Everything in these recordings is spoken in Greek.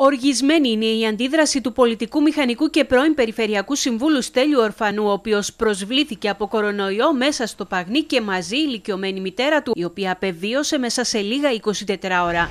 Οργισμένη είναι η αντίδραση του πολιτικού μηχανικού και πρώην Περιφερειακού Συμβούλου Στέλιου Ορφανού, ο οποίος προσβλήθηκε από κορονοϊό μέσα στο παγνί και μαζί η ηλικιωμένη μητέρα του, η οποία απεβίωσε μέσα σε λίγα 24 ώρα.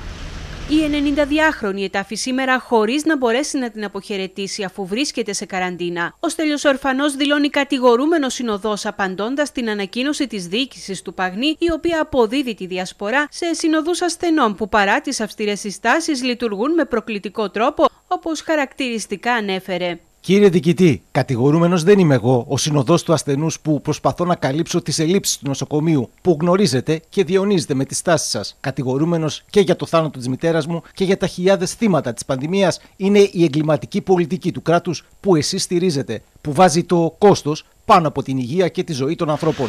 Η 92 διάχρονη ετάφη σήμερα χωρίς να μπορέσει να την αποχαιρετήσει αφού βρίσκεται σε καραντίνα. Ο Στέλιος Ορφανός δηλώνει κατηγορούμενος συνοδός απαντώντας την ανακοίνωση της διοίκησης του Παγνή, η οποία αποδίδει τη διασπορά σε συνοδούς ασθενών που παρά τις αυστηρές συστάσεις λειτουργούν με προκλητικό τρόπο, όπως χαρακτηριστικά ανέφερε. Κύριε Διοικητή, κατηγορούμενος δεν είμαι εγώ, ο συνοδός του ασθενούς που προσπαθώ να καλύψω τις ελλείψεις του νοσοκομείου που γνωρίζετε και διονύζετε με τις τάσεις σας. Κατηγορούμενος και για το θάνατο της μητέρας μου και για τα χιλιάδες θύματα της πανδημίας είναι η εγκληματική πολιτική του κράτους που εσείς στηρίζετε, που βάζει το κόστος πάνω από την υγεία και τη ζωή των ανθρώπων.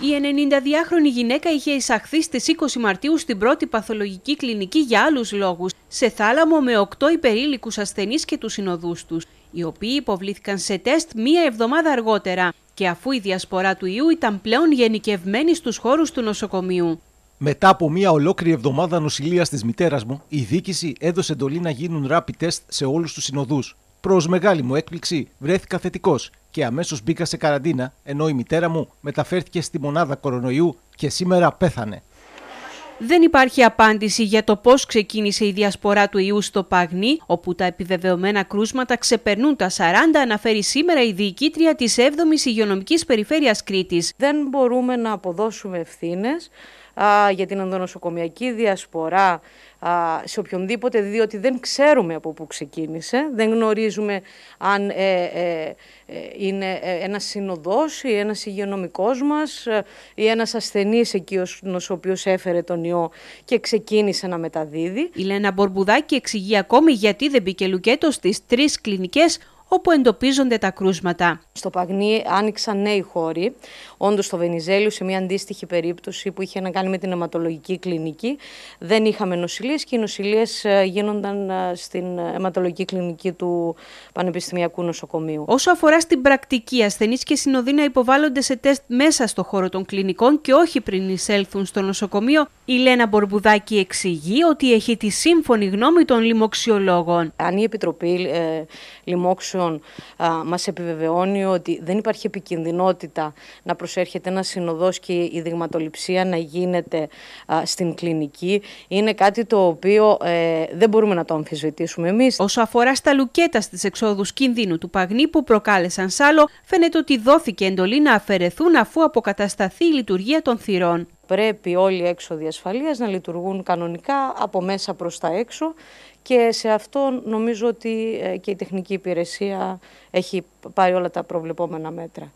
Η 92χρονη γυναίκα είχε εισαχθεί στις 20 Μαρτίου στην πρώτη παθολογική κλινική για άλλους λόγους σε θάλαμο με 8 υπερήλικους ασθενείς και τους συνοδούς τους, οι οποίοι υποβλήθηκαν σε τεστ μία εβδομάδα αργότερα και αφού η διασπορά του ιού ήταν πλέον γενικευμένη στους χωρου του νοσοκομείου. Μετά από μία ολόκληρη εβδομάδα νοσηλείας της μητέρας μου, η δίκηση έδωσε εντολή να γίνουν rapid test σε όλους τους συνοδούς. Προς μεγάλη μου έκπληξη, βρέθηκα θετικός και αμέσως μπήκα σε καραντίνα, ενώ η μητέρα μου μεταφέρθηκε στη μονάδα κορονοϊού και σήμερα πέθανε. Δεν υπάρχει απάντηση για το πώς ξεκίνησε η διασπορά του ιού στο Παγνί, όπου τα επιβεβαιωμένα κρούσματα ξεπερνούν τα 40, αναφέρει σήμερα η διοικήτρια της 7ης Υγειονομικής Περιφέρειας Κρήτης. Δεν μπορούμε να αποδώσουμε ευθύνες για την ενδονοσοκομιακή διασπορά σε οποιονδήποτε, διότι δεν ξέρουμε από πού ξεκίνησε, δεν γνωρίζουμε αν ε, ε, ε, είναι ένας συνοδός ή ένας υγειονομικός μας ή ένας ασθενής εκείνος ο οποίος έφερε τον ιό και ξεκίνησε να μεταδίδει. Η Λένα ασθενης εκει ο οποιος εξηγεί ακόμη γιατί δεν μπήκε λουκέτος στις τρεις κλινικές όπου εντοπίζονται τα κρούσματα. Στο Παγνί άνοιξαν νέοι χώροι. Όντως, στο Βενιζέλιο, σε μια αντίστοιχη περίπτωση που είχε να κάνει με την αιματολογική κλινική, δεν είχαμε νοσηλίες και οι νοσηλίες ε, γίνονταν ε, στην αιματολογική κλινική του Πανεπιστημιακού Νοσοκομείου. Όσο αφορά στην πρακτική, ασθενείς και συνοδοί να υποβάλλονται σε τεστ μέσα στο χώρο των κλινικών και όχι πριν εισέλθουν στο νοσοκομείο, η Λένα Μπορμπουδάκη εξηγεί ότι έχει τη σύμφωνη γνώμη των λοιμοξιολόγων. Αν η Επιτροπή ε, Μα μας επιβεβαιώνει ότι δεν υπάρχει επικινδυνότητα να προσέρχεται ένα συνοδός και η δειγματοληψία να γίνεται στην κλινική. Είναι κάτι το οποίο ε, δεν μπορούμε να το αμφισβητήσουμε εμείς. Όσο αφορά στα λουκέτα στις εξόδους κινδύνου του παγνή που προκάλεσαν σάλο, φαίνεται ότι δόθηκε εντολή να αφαιρεθούν αφού αποκατασταθεί η λειτουργία των θυρών πρέπει όλοι οι έξοδοι ασφαλείας να λειτουργούν κανονικά από μέσα προς τα έξω και σε αυτό νομίζω ότι ε, και η τεχνική υπηρεσία έχει πάρει όλα τα προβλεπόμενα μέτρα.